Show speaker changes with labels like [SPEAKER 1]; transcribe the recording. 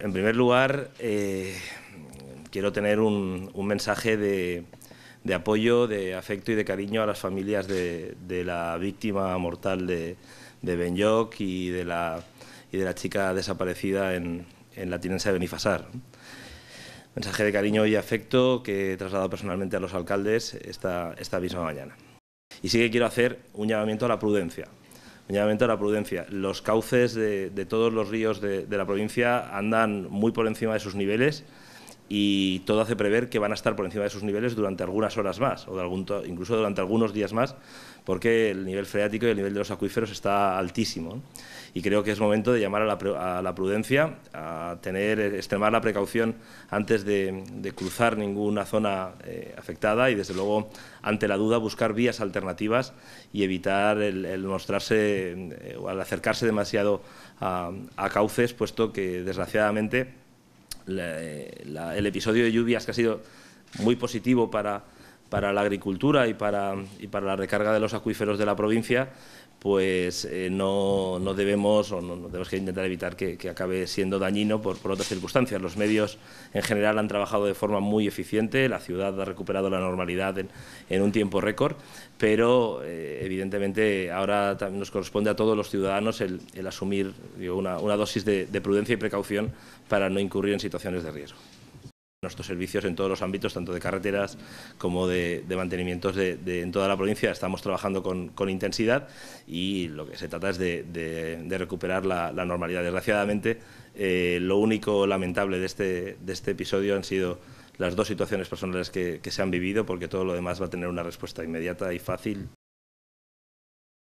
[SPEAKER 1] en primer lugar, eh, quiero tener un, mensaje de, apoyo, de afecto y de cariño a las familias de, la víctima mortal de, de y de la, chica desaparecida en, la tinencia de Benifasar. Mensaje de cariño y afecto que he trasladado personalmente a los alcaldes esta misma mañana. Y sí que quiero hacer un llamamiento a la prudencia llamamiento a la prudencia. Los cauces de, todos los ríos de la provincia andan muy por encima de sus niveles y todo hace prever que van a estar por encima de esos niveles durante algunas horas más o incluso durante algunos días más, porque el nivel freático y el nivel de los acuíferos está altísimo. Y creo que es momento de llamar a la, prudencia, a tener, eh, extremar la precaución antes de, cruzar ninguna zona eh, afectada y, desde luego, ante la duda, buscar vías alternativas y evitar el, mostrarse eh, o al acercarse demasiado a cauces, puesto que, desgraciadamente, eh, el episodio de lluvias que ha sido muy positivo para para la agricultura y para, y para la recarga de los acuíferos de la provincia, pues eh, no, debemos o no, debemos que intentar evitar que, acabe siendo dañino por, otras circunstancias. Los medios en general han trabajado de forma muy eficiente, la ciudad ha recuperado la normalidad en, un tiempo récord, pero eh, evidentemente ahora nos corresponde a todos los ciudadanos el, asumir una, dosis de prudencia y precaución para no incurrir en situaciones de riesgo. Nuestros servicios en todos los ámbitos, tanto de carreteras como de, mantenimientos de, en toda la provincia, estamos trabajando con, intensidad y lo que se trata es de, recuperar la, normalidad. Desgraciadamente, eh, lo único lamentable de este, de este episodio han sido las dos situaciones personales que se han vivido, porque todo lo demás va a tener una respuesta inmediata y fácil.